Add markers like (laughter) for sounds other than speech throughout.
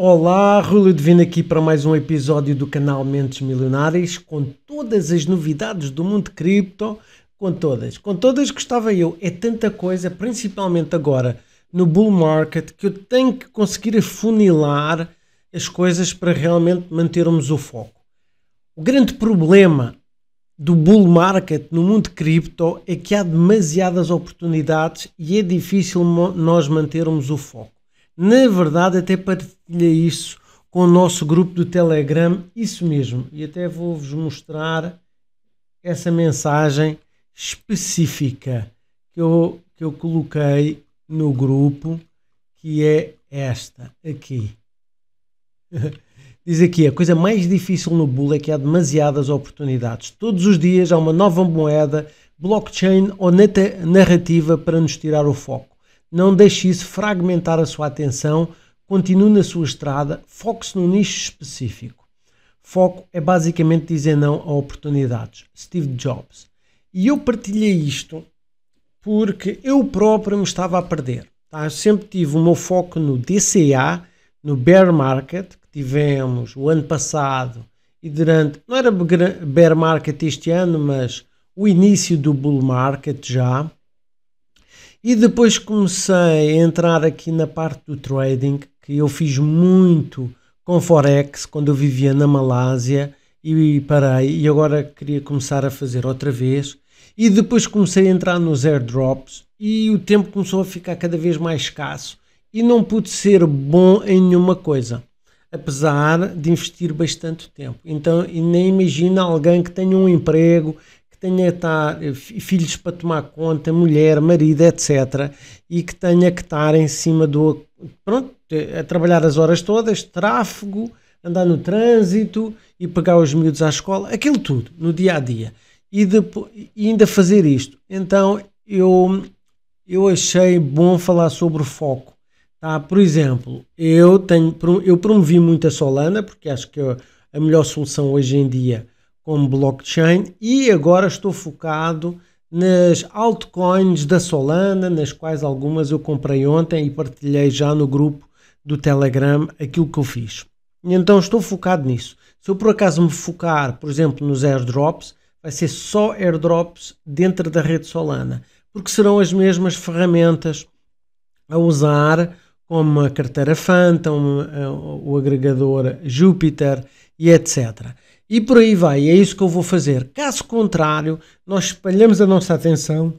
Olá, Rúlio Divino aqui para mais um episódio do canal Mentes Milionárias com todas as novidades do mundo cripto, com todas, com todas gostava eu, é tanta coisa, principalmente agora no bull market, que eu tenho que conseguir afunilar as coisas para realmente mantermos o foco. O grande problema do bull market no mundo cripto é que há demasiadas oportunidades e é difícil nós mantermos o foco. Na verdade, até partilhei isso com o nosso grupo do Telegram, isso mesmo. E até vou-vos mostrar essa mensagem específica que eu, que eu coloquei no grupo, que é esta aqui. (laughs) Diz aqui: a coisa mais difícil no Bull é que há demasiadas oportunidades. Todos os dias há uma nova moeda, blockchain ou narrativa para nos tirar o foco. Não deixe isso fragmentar a sua atenção, continue na sua estrada, foque-se num nicho específico. Foco é basicamente dizer não a oportunidades. Steve Jobs. E eu partilhei isto porque eu próprio me estava a perder. Tá? Eu sempre tive o meu foco no DCA, no bear market, que tivemos o ano passado e durante, não era bear market este ano, mas o início do bull market já, e depois comecei a entrar aqui na parte do trading, que eu fiz muito com Forex quando eu vivia na Malásia e parei e agora queria começar a fazer outra vez. E depois comecei a entrar nos airdrops e o tempo começou a ficar cada vez mais escasso e não pude ser bom em nenhuma coisa, apesar de investir bastante tempo. Então, e nem imagina alguém que tenha um emprego, que tenha que tá, estar eh, filhos para tomar conta, mulher, marido, etc. E que tenha que estar em cima do. Pronto, eh, a trabalhar as horas todas, tráfego, andar no trânsito e pegar os miúdos à escola, aquilo tudo, no dia a dia. E, depois, e ainda fazer isto. Então eu, eu achei bom falar sobre o foco. Tá? Por exemplo, eu, tenho, eu promovi muito a Solana, porque acho que é a melhor solução hoje em dia como blockchain e agora estou focado nas altcoins da Solana, nas quais algumas eu comprei ontem e partilhei já no grupo do Telegram aquilo que eu fiz. E então estou focado nisso. Se eu por acaso me focar, por exemplo, nos airdrops, vai ser só airdrops dentro da rede Solana, porque serão as mesmas ferramentas a usar, como a carteira Phantom, eh, o agregador Jupyter e etc. E por aí vai, é isso que eu vou fazer. Caso contrário, nós espalhamos a nossa atenção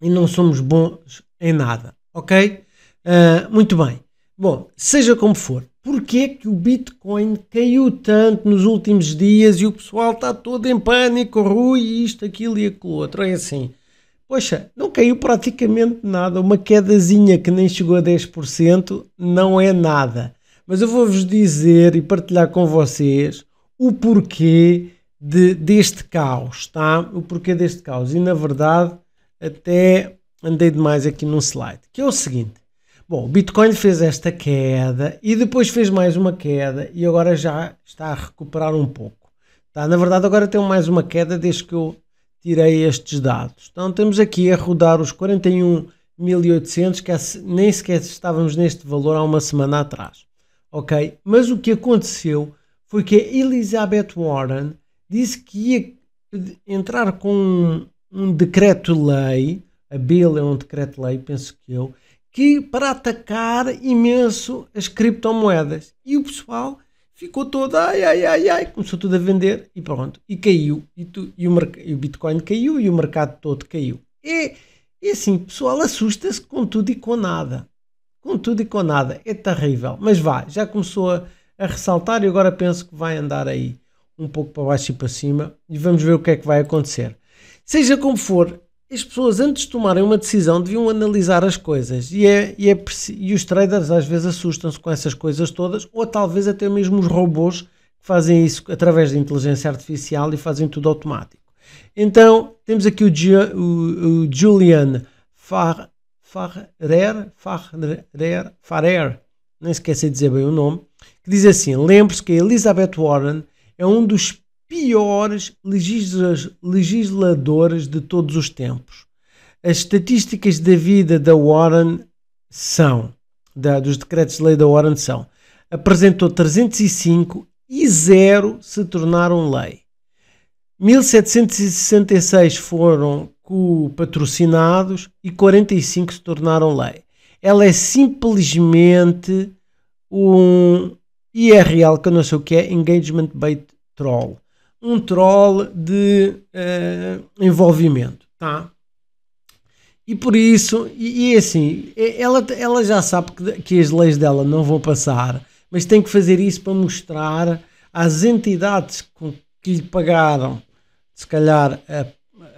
e não somos bons em nada, ok? Uh, muito bem. Bom, seja como for, porquê é que o Bitcoin caiu tanto nos últimos dias e o pessoal está todo em pânico, Rui, isto, aquilo e aquilo outro? É assim, poxa, não caiu praticamente nada, uma quedazinha que nem chegou a 10% não é nada. Mas eu vou-vos dizer e partilhar com vocês o porquê de, deste caos, tá? O porquê deste caos. E na verdade, até andei demais aqui num slide, que é o seguinte. Bom, o Bitcoin fez esta queda e depois fez mais uma queda e agora já está a recuperar um pouco. Tá? Na verdade, agora tem mais uma queda desde que eu tirei estes dados. Então, temos aqui a rodar os 41.800, que nem sequer estávamos neste valor há uma semana atrás. Ok? Mas o que aconteceu foi a Elizabeth Warren disse que ia entrar com um, um decreto-lei, a Bill é um decreto-lei, penso que eu, que para atacar imenso as criptomoedas. E o pessoal ficou todo, ai, ai, ai, ai, começou tudo a vender e pronto, e caiu, e, tu, e, o, e o Bitcoin caiu e o mercado todo caiu. E, e assim, o pessoal assusta-se com tudo e com nada. Com tudo e com nada. É terrível. Mas vá, já começou a a ressaltar e agora penso que vai andar aí um pouco para baixo e para cima e vamos ver o que é que vai acontecer. Seja como for, as pessoas antes de tomarem uma decisão deviam analisar as coisas e, é, e, é, e os traders às vezes assustam-se com essas coisas todas ou talvez até mesmo os robôs que fazem isso através da inteligência artificial e fazem tudo automático. Então temos aqui o, o, o Julian Farrer, Farrer, Farrer, Farrer, nem esqueci de dizer bem o nome, que diz assim: lembre-se que Elizabeth Warren é um dos piores legisladores de todos os tempos. As estatísticas da vida da Warren são, da, dos decretos de lei da Warren são, apresentou 305 e zero se tornaram lei. 1766 foram patrocinados e 45 se tornaram lei. Ela é simplesmente um IRL, é que eu não sei o que é, Engagement Bait Troll. Um troll de uh, envolvimento, tá? E por isso, e, e, é assim, ela, ela já sabe que, que as leis dela não vão passar, mas tem que fazer isso para mostrar às entidades com, que lhe pagaram, se calhar, a,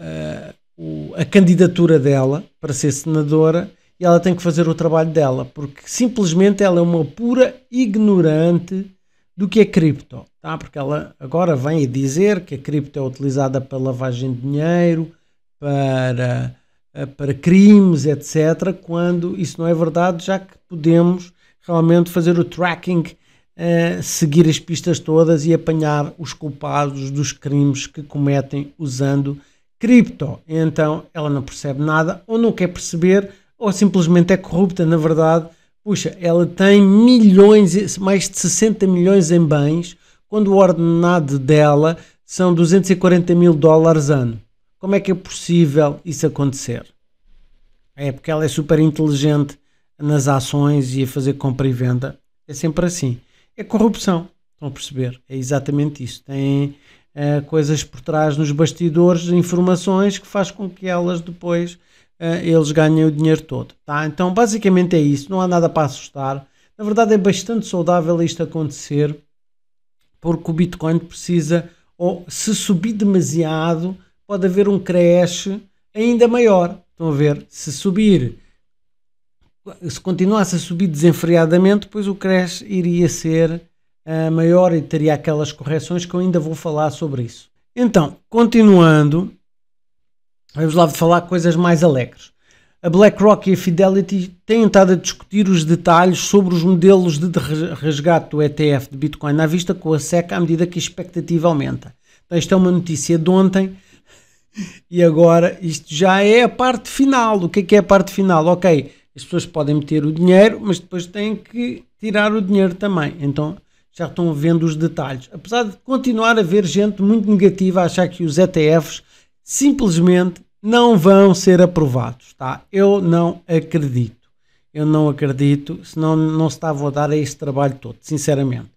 a, a candidatura dela para ser senadora e ela tem que fazer o trabalho dela, porque simplesmente ela é uma pura ignorante do que é cripto, tá? porque ela agora vem dizer que a cripto é utilizada para lavagem de dinheiro, para, eh, para crimes, etc., quando isso não é verdade, já que podemos realmente fazer o tracking, eh, seguir as pistas todas e apanhar os culpados dos crimes que cometem usando cripto. Então ela não percebe nada ou não quer perceber ou simplesmente é corrupta, na verdade. Puxa, ela tem milhões, mais de 60 milhões em bens, quando o ordenado dela são 240 mil dólares ano. Como é que é possível isso acontecer? É porque ela é super inteligente nas ações e a fazer compra e venda. É sempre assim. É corrupção. Estão a perceber? É exatamente isso. Tem eh, coisas por trás nos bastidores, informações que faz com que elas depois eh, eles ganham o dinheiro todo. Tá? Então, basicamente é isso, não há nada para assustar. Na verdade, é bastante saudável isto acontecer, porque o Bitcoin precisa, ou se subir demasiado, pode haver um creche ainda maior. Estão a ver? Se subir, se continuasse a subir desenfreadamente, pois o creche iria ser uh, maior e teria aquelas correções que eu ainda vou falar sobre isso. Então, continuando, Vamos lá falar coisas mais alegres. A BlackRock e a Fidelity têm estado a discutir os detalhes sobre os modelos de resgate do ETF de Bitcoin à vista com a SEC à medida que a expectativa aumenta. Então, isto é uma notícia de ontem (laughs) e agora isto já é a parte final. O que é que é a parte final? Ok, as pessoas podem meter o dinheiro, mas depois têm que tirar o dinheiro também. Então já estão vendo os detalhes. Apesar de continuar a haver gente muito negativa a achar que os ETFs simplesmente não vão ser aprovados, tá? Eu não acredito. Eu não acredito, senão não se estava a dar a este trabalho todo, sinceramente.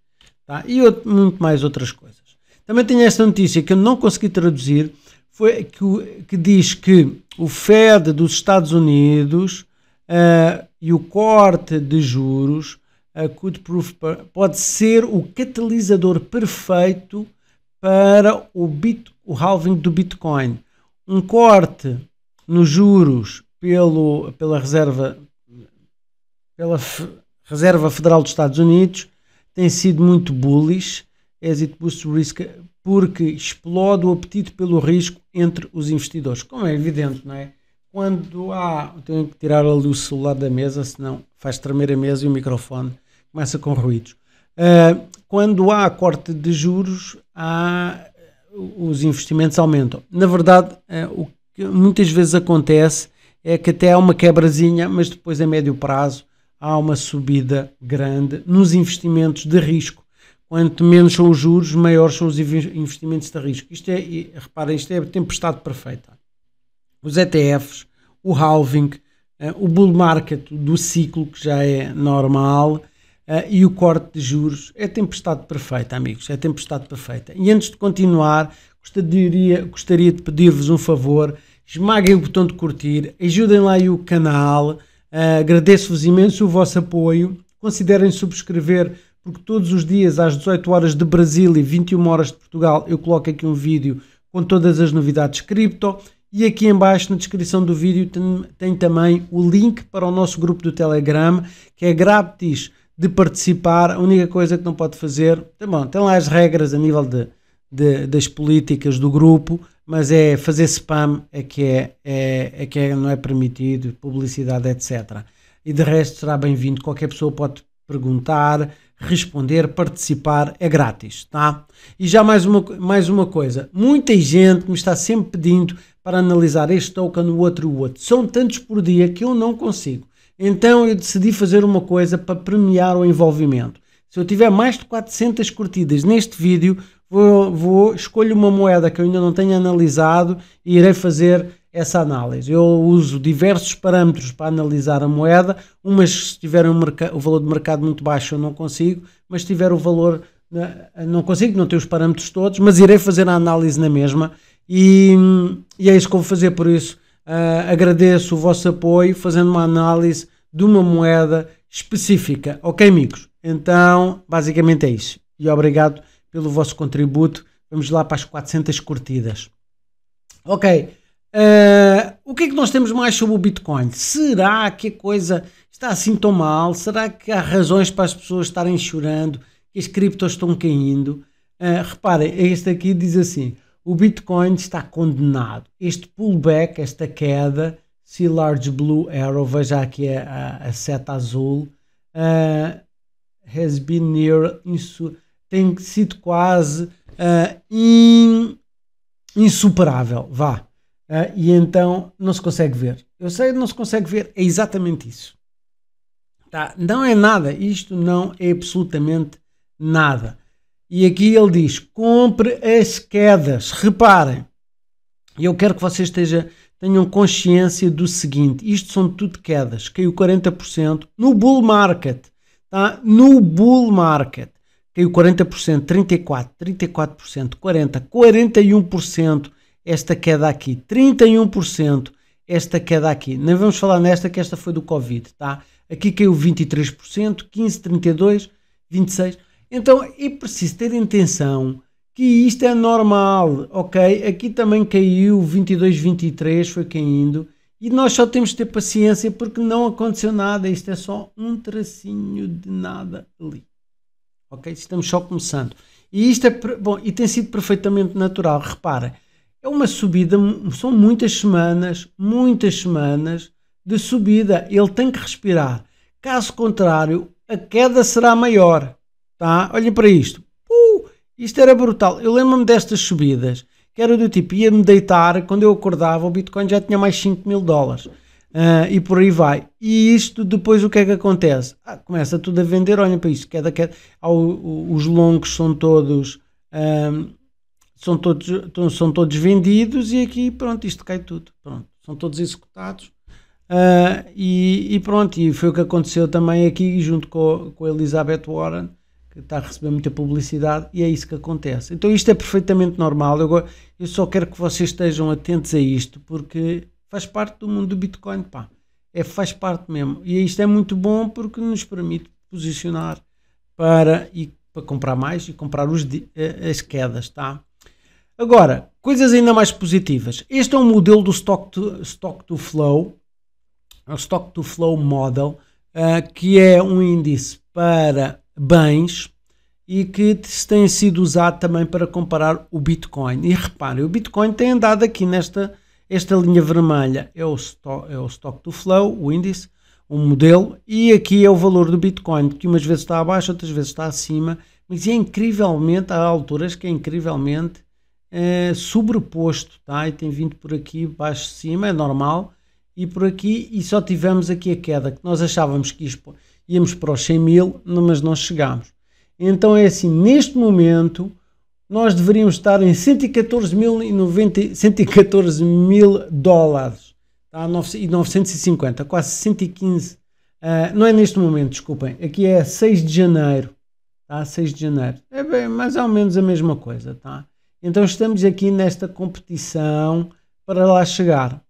Tá? E outro, muito mais outras coisas. Também tenho esta notícia que eu não consegui traduzir, foi que, que diz que o Fed dos Estados Unidos uh, e o corte de juros, eh, uh, proof, pode ser o catalisador perfeito para o, bit, o halving do Bitcoin um corte nos juros pelo, pela reserva pela F Reserva Federal dos Estados Unidos tem sido muito bullish, exit boost risk, porque explode o apetite pelo risco entre os investidores. Como é evidente, não é? Quando há. Tenho que tirar ali o celular da mesa, senão faz tremer a mesa e o microfone começa com ruídos. Uh, quando há corte de juros, há os investimentos aumentam. Na verdade, eh, o que muitas vezes acontece é que até há uma quebrazinha, mas depois a médio prazo há uma subida grande nos investimentos de risco. Quanto menos são os juros, maiores são os investimentos de risco. Isto é, reparem, isto é a tempestade perfeita. Os ETFs, o halving, eh, o bull market do ciclo, que já é normal, Uh, e o corte de juros é tempestade perfeita, amigos, é tempestade perfeita. E antes de continuar, gostaria, gostaria de pedir-vos um favor: esmaguem o botão de curtir, ajudem lá o canal, uh, agradeço-vos imenso o vosso apoio. Considerem subscrever, porque todos os dias às 18 horas de Brasília e 21 horas de Portugal eu coloco aqui um vídeo com todas as novidades cripto. E aqui embaixo na descrição do vídeo tem, tem também o link para o nosso grupo do Telegram, que é grátis de participar, a única coisa que não pode fazer, tá bom, tem lá as regras a nível de, de, das políticas do grupo, mas é fazer spam é que, é, é, é que é, não é permitido, publicidade, etc. E de resto será bem-vindo, qualquer pessoa pode perguntar, responder, participar, é grátis, tá? E já mais uma, mais uma coisa, muita gente me está sempre pedindo para analisar este token, o outro e o outro. São tantos por dia que eu não consigo. Então eu decidi fazer uma coisa para premiar o envolvimento. Se eu tiver mais de 400 curtidas neste vídeo, vou, vou escolho uma moeda que eu ainda não tenho analisado e irei fazer essa análise. Eu uso diversos parâmetros para analisar a moeda, umas se tiver um o valor de mercado muito baixo eu não consigo, mas se tiver o valor, né, não consigo, não tenho os parâmetros todos, mas irei fazer a análise na mesma e, e é isso que eu vou fazer, por isso Uh, agradeço o vosso apoio fazendo uma análise de uma moeda específica. Ok, amigos? Então, basicamente é isso. E obrigado pelo vosso contributo. Vamos lá para as 400 curtidas. Ok. Uh, o que é que nós temos mais sobre o Bitcoin? Será que a coisa está assim tão mal? Será que há razões para as pessoas estarem chorando? Que as criptos estão caindo? Uh, reparem, este aqui diz assim: o Bitcoin está condenado. Este pullback, esta queda, se large blue arrow, veja aqui a, a, a seta azul, uh, has been near, tem sido quase uh, in, insuperável, vá. Uh, e então não se consegue ver. Eu sei que não se consegue ver, é exatamente isso. Tá? Não é nada, isto não é absolutamente nada. E aqui ele diz: compre as quedas. Reparem, eu quero que vocês esteja, tenham consciência do seguinte: isto são tudo quedas. Caiu 40% no bull market. Tá? No bull market. Caiu 40%, 34%, 34%, 40%, 41%. Esta queda aqui, 31%. Esta queda aqui. Nem vamos falar nesta, que esta foi do Covid. Tá? Aqui caiu 23%, 15%, 32%, 26%. Então é preciso ter atenção que isto é normal, ok? Aqui também caiu 22, 23, foi caindo. E nós só temos que ter paciência porque não aconteceu nada. Isto é só um tracinho de nada ali. Ok? Estamos só começando. E isto é, bom, e tem sido perfeitamente natural. Repara, é uma subida, são muitas semanas, muitas semanas de subida. Ele tem que respirar. Caso contrário, a queda será maior tá? Olhem para isto. Uh, isto era brutal. Eu lembro-me destas subidas, que era do tipo, ia-me deitar, quando eu acordava o Bitcoin já tinha mais 5 mil dólares. Uh, e por aí vai. E isto depois o que é que acontece? Ah, começa tudo a vender, olhem para isto, queda, queda. Ah, o, o, os longos são todos... Um, ah, são todos, então, são todos vendidos e aqui pronto, isto cai tudo, pronto, são todos executados Uh, e, e, pronto, e foi o que aconteceu também aqui junto com, com a Elizabeth Warren, que está a receber muita publicidade e é isso que acontece. Então isto é perfeitamente normal. Eu, eu só quero que vocês estejam atentos a isto porque faz parte do mundo do Bitcoin, pá. É, faz parte mesmo. E isto é muito bom porque nos permite posicionar para, e, para comprar mais e comprar os, eh, as quedas, tá? Agora, coisas ainda mais positivas. Este é um modelo do Stock to, stock to Flow, é o Stock to Flow Model, uh, que é um índice para bens e que tem sido usado também para comparar o Bitcoin. E reparem, o Bitcoin tem andado aqui nesta esta linha vermelha, é o, stock, é o stock to flow, o índice, um modelo, e aqui é o valor do Bitcoin, que umas vezes está abaixo, outras vezes está acima, mas é incrivelmente, há alturas que é incrivelmente é, sobreposto, tá? e tem vindo por aqui baixo cima, é normal, e por aqui, e só tivemos aqui a queda, que nós achávamos que isto íamos para os 100 mil, mas não chegámos. Então é assim, neste momento nós deveríamos estar em 114 mil, mil dólares tá? e 950, quase 115. Uh, eh, não é neste momento, desculpem. Aqui é 6 de janeiro. Tá? 6 de janeiro. É bem, mais ou menos a mesma coisa. Tá? Então estamos aqui nesta competição para lá chegar.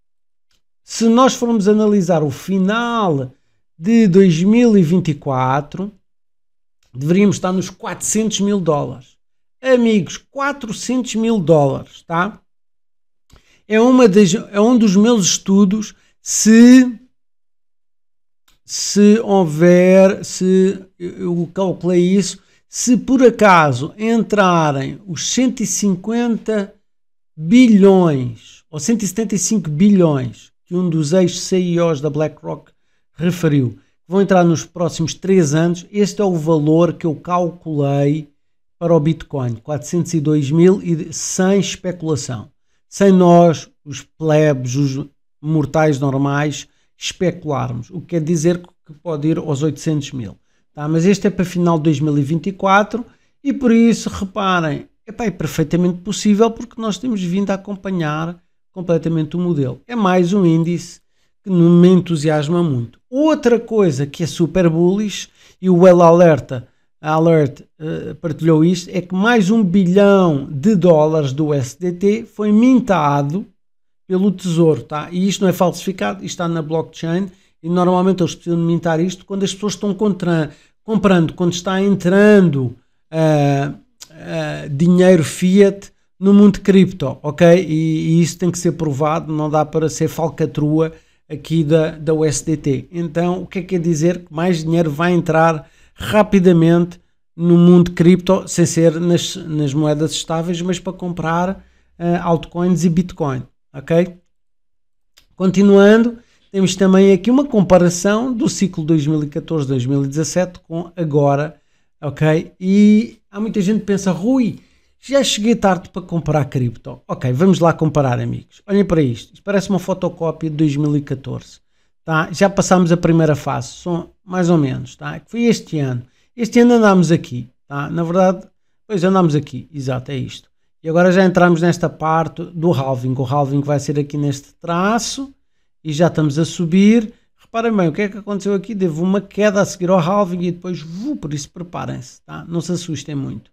Se nós formos analisar o final de 2024 deveríamos estar nos 400 mil dólares. Amigos, 400 mil dólares, tá? É, uma das, é um dos meus estudos se se houver, se eu calculei isso, se por acaso entrarem os 150 bilhões ou 175 bilhões que um dos ex-CEOs da BlackRock referiu, que vão entrar nos próximos 3 anos, este é o valor que eu calculei para o Bitcoin, 402 mil e sem especulação. Sem nós, os plebes, os mortais normais, especularmos, o que quer dizer que pode ir aos 800 mil. Tá? Mas este é para final de 2024 e por isso, reparem, é perfeitamente possível porque nós temos vindo a acompanhar completamente o modelo. É mais um índice que me entusiasma muito. Outra coisa que é super bullish, e o El Alerta Alert uh, partilhou isto, é que mais um bilhão de dólares do SDT foi mintado pelo Tesouro, tá? E isto não é falsificado, isto está na blockchain e normalmente eles precisam mintar isto quando as pessoas estão contra, comprando, quando está entrando uh, uh, dinheiro fiat no mundo cripto, ok? E, e, isso tem que ser provado, não dá para ser falcatrua aqui da, da USDT. Então, o que é que quer dizer? Que mais dinheiro vai entrar rapidamente no mundo cripto, sem ser nas, nas moedas estáveis, mas para comprar uh, altcoins e Bitcoin, ok? Continuando, temos também aqui uma comparação do ciclo 2014-2017 com agora, ok? E há muita gente que pensa, Rui, já cheguei tarde para comprar cripto. Ok, vamos lá comparar, amigos. Olhem para isto. Isto parece uma fotocópia de 2014. Tá? Já passámos a primeira fase, são mais ou menos, tá? É foi este ano. Este ano andámos aqui. Tá? Na verdade, pois andámos aqui, exato, é isto. E agora já entramos nesta parte do halving. O halving vai ser aqui neste traço e já estamos a subir. Reparem bem, o que é que aconteceu aqui? Deve uma queda a seguir ao halving e depois, vu, por isso preparem-se, tá? não se assustem muito.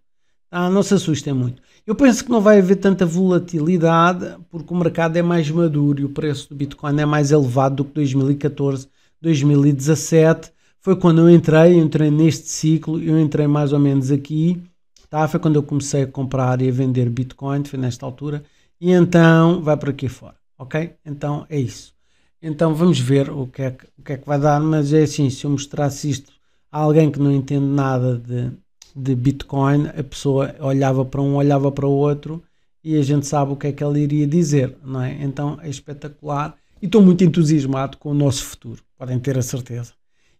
Ah, não se assustem muito. Eu penso que não vai haver tanta volatilidade porque o mercado é mais maduro e o preço do Bitcoin é mais elevado do que 2014, 2017. Foi quando eu entrei, eu entrei neste ciclo, eu entrei mais ou menos aqui. Tá? Foi quando eu comecei a comprar e a vender Bitcoin, foi nesta altura. E então vai por aqui fora, ok? Então é isso. Então vamos ver o que é que, o que, é que vai dar, mas é assim, se eu mostrasse isto a alguém que não entende nada de, de Bitcoin, a pessoa olhava para um, olhava para o outro e a gente sabe o que é que ele iria dizer, não é? Então é espetacular e estou muito entusiasmado com o nosso futuro, podem ter a certeza.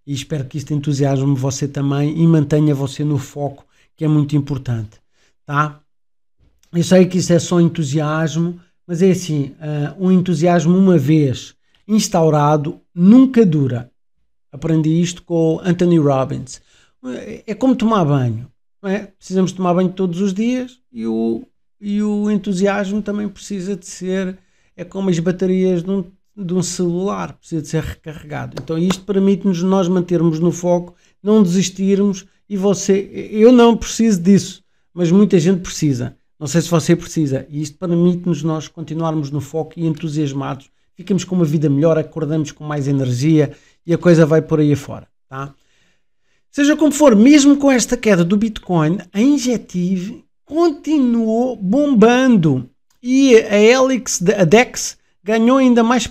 E espero que isto entusiasme você também e mantenha você no foco, que é muito importante, tá? Eu sei que isso é só entusiasmo, mas é assim, uh, um entusiasmo uma vez instaurado nunca dura. Aprendi isto com Anthony Robbins. É como tomar banho é? precisamos tomar banho todos os dias e o, e o entusiasmo também precisa de ser, é como as baterias de um, de um celular, precisa de ser recarregado. Então isto permite-nos nós mantermos no foco, não desistirmos e você, eu não preciso disso, mas muita gente precisa. Não sei se você precisa. E isto permite-nos nós continuarmos no foco e entusiasmados. Ficamos com uma vida melhor, acordamos com mais energia e a coisa vai por aí afora, tá? Seja como for, mesmo com esta queda do Bitcoin, a Injective continuou bombando e a Helix, a DEX, ganhou ainda mais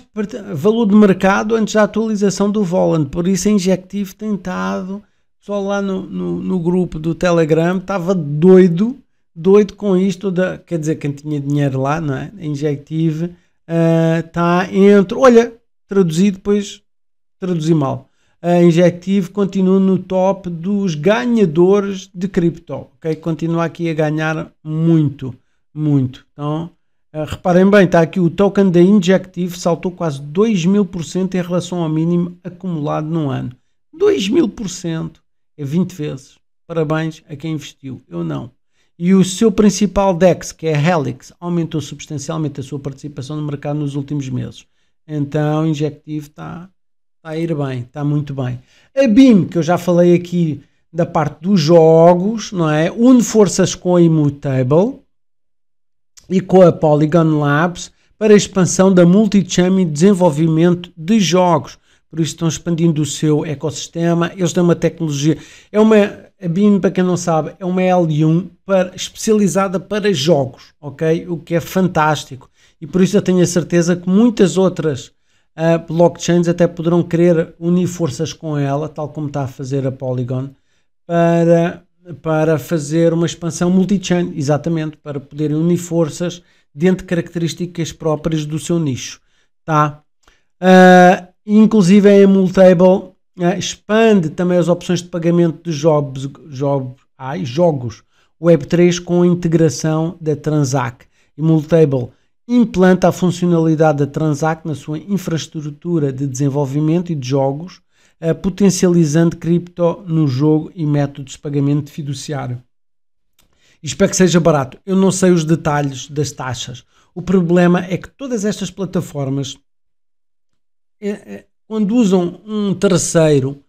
valor de mercado antes da atualização do Volant. Por isso a Injective tem estado, só lá no, no, no, grupo do Telegram, estava doido, doido com isto. Da, quer dizer, quem tinha dinheiro lá, não é? A Injective está eh, uh, entre. Olha, traduzi depois, traduzi mal a Injective continua no top dos ganhadores de cripto, ok? Continua aqui a ganhar muito, muito. Então, eh, reparem bem, está aqui o token da Injective saltou quase 2 mil por cento em relação ao mínimo acumulado no ano. 2 mil por cento é 20 vezes. Parabéns a quem investiu, eu não. E o seu principal DEX, que é a Helix, aumentou substancialmente a sua participação no mercado nos últimos meses. Então, Injective está Está a ir bem, está muito bem. A BIM, que eu já falei aqui da parte dos jogos, não é? Une forças com a Immutable e com a Polygon Labs para a expansão da multi-channel e desenvolvimento de jogos. Por isso estão expandindo o seu ecossistema. Eles têm uma tecnologia, é uma a BIM, para quem não sabe, é uma L1 para, especializada para jogos, ok? O que é fantástico. E por isso eu tenho a certeza que muitas outras uh, blockchains até poderão querer unir forças com ela, tal como está a fazer a Polygon, para, para fazer uma expansão multi-chain, exatamente, para poderem unir forças dentro de características próprias do seu nicho. Tá? Uh, inclusive a Multable uh, ah, expande também as opções de pagamento de jobs, job, ai, jogos Web3 com a integração da Transac. Multable implanta a funcionalidade da Transact na sua infraestrutura de desenvolvimento e de jogos, eh, potencializando cripto no jogo e métodos de pagamento fiduciário. Espero que seja barato. Eu não sei os detalhes das taxas. O problema é que todas estas plataformas, eh, eh, quando usam um terceiro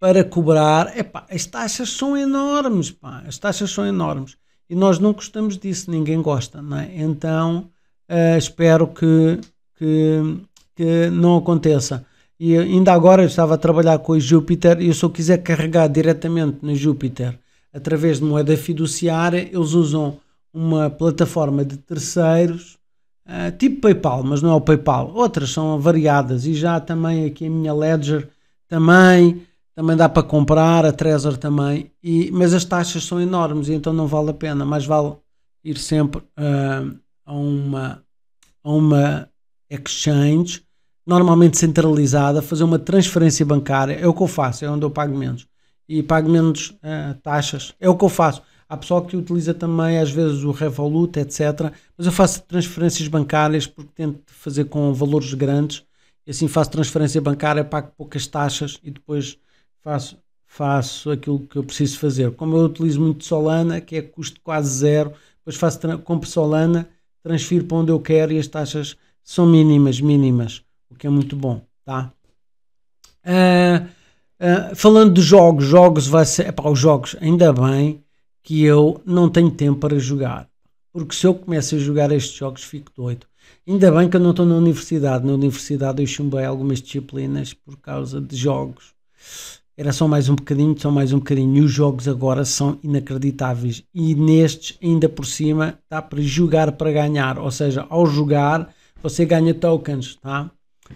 para cobrar, epá, as taxas são enormes. Pá, as taxas são enormes. E nós não gostamos disso, ninguém gosta. Não é? Então eh, espero que, que, que, não aconteça. E ainda agora eu estava a trabalhar com o Júpiter e se eu quiser carregar diretamente no Júpiter através de moeda fiduciária, eles usam uma plataforma de terceiros, uh, tipo PayPal, mas não é o PayPal. Outras são variadas e já também aqui a minha Ledger também também dá para comprar, a Trezor também, e, mas as taxas são enormes e então não vale a pena, mais vale ir sempre uh, a uma, a uma exchange, normalmente centralizada, fazer uma transferência bancária. É o que eu faço, é onde eu pago menos. E pago menos uh, taxas. É o que eu faço. Há pessoal que utiliza também, às vezes, o Revolut, etc. Mas eu faço transferências bancárias porque tento fazer com valores grandes. E assim faço transferência bancária, pago poucas taxas e depois faço, faço aquilo que eu preciso fazer. Como eu utilizo muito Solana, que é custo quase zero, depois faço compro Solana transfiro para onde eu quero e as taxas são mínimas, mínimas, o que é muito bom, tá? Uh, uh, falando de jogos, jogos vai ser, para os jogos, ainda bem que eu não tenho tempo para jogar, porque se eu começo a jogar estes jogos fico doido. Ainda bem que eu não estou na universidade, na universidade eu chumbei algumas disciplinas por causa de jogos era só mais um bocadinho, só mais um bocadinho. E os jogos agora são inacreditáveis. E nestes, ainda por cima, dá para jogar para ganhar. Ou seja, ao jogar, você ganha tokens, tá?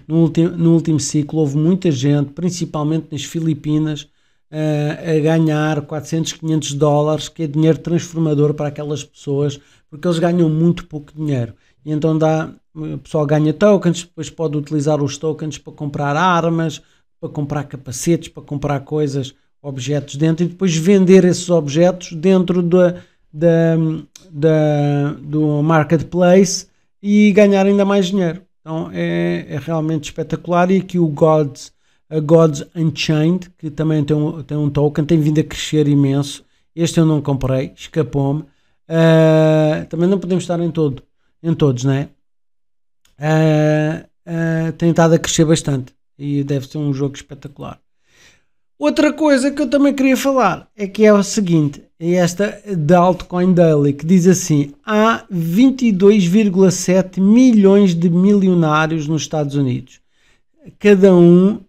No último, no último ciclo houve muita gente, principalmente nas Filipinas, a, eh, a ganhar 400, 500 dólares, que é dinheiro transformador para aquelas pessoas, porque eles ganham muito pouco dinheiro. E então dá, o pessoal ganha tokens, depois pode utilizar os tokens para comprar armas, para comprar capacetes, para comprar coisas, objetos dentro e depois vender esses objetos dentro da, da, da, do marketplace e ganhar ainda mais dinheiro. Então é, é realmente espetacular. E aqui o Gods, a Gods Unchained, que também tem um, tem um token, tem vindo a crescer imenso. Este eu não comprei, escapou-me. Uh, também não podemos estar em, todo, em todos, né? Uh, uh, tem estado a crescer bastante e deve ser um jogo espetacular. Outra coisa que eu também queria falar é que é o seguinte, é esta da Altcoin Daily, que diz assim, há 22,7 milhões de milionários nos Estados Unidos. Cada um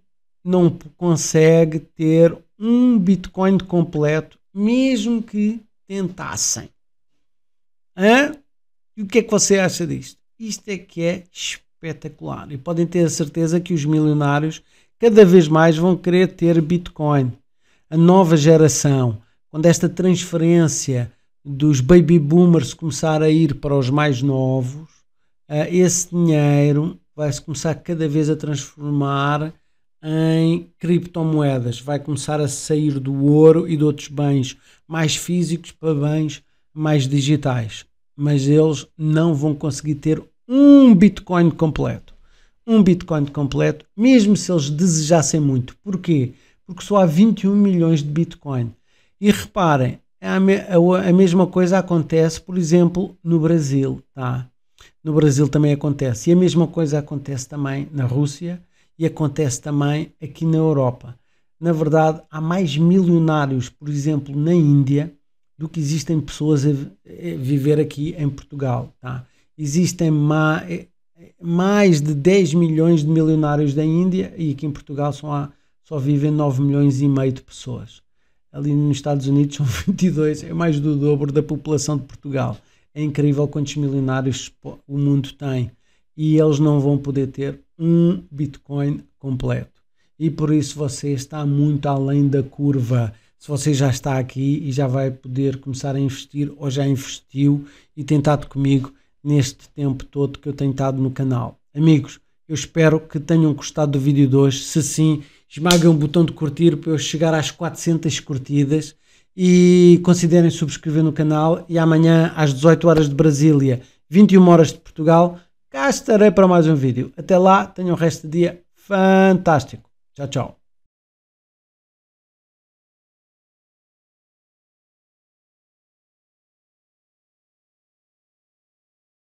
não consegue ter um Bitcoin completo, mesmo que tentassem. Hã? E o que é que você acha disto? Isto é que é espetacular espetacular. E podem ter a certeza que os milionários cada vez mais vão querer ter Bitcoin. A nova geração, quando esta transferência dos baby boomers começar a ir para os mais novos, eh, esse dinheiro vai-se começar cada vez a transformar em criptomoedas. Vai começar a sair do ouro e de outros bens mais físicos para bens mais digitais. Mas eles não vão conseguir ter um Bitcoin completo. Um Bitcoin completo, mesmo se eles desejassem muito. Porquê? Porque só há 21 milhões de Bitcoin. E reparem, é a, me, a, a mesma coisa acontece, por exemplo, no Brasil. Tá? No Brasil também acontece. E a mesma coisa acontece também na Rússia e acontece também aqui na Europa. Na verdade, há mais milionários, por exemplo, na Índia, do que existem pessoas a viver aqui em Portugal. Tá? existem ma eh, mais de 10 milhões de milionários da Índia e aqui em Portugal só, há, só vivem 9 milhões e meio de pessoas. Ali nos Estados Unidos são 22, (laughs) é mais do dobro da população de Portugal. É incrível quantos milionários o mundo tem e eles não vão poder ter um Bitcoin completo. E por isso você está muito além da curva. Se você já está aqui e já vai poder começar a investir ou já investiu e tentado comigo neste tempo todo que eu tenho estado no canal. Amigos, eu espero que tenham gostado do vídeo de hoje. Se sim, esmaguem o botão de curtir para eu chegar às 400 curtidas e considerem subscrever no canal e amanhã às 18 horas de Brasília, 21 horas de Portugal, cá estarei para mais um vídeo. Até lá, tenham um resto de dia fantástico. Tchau, tchau.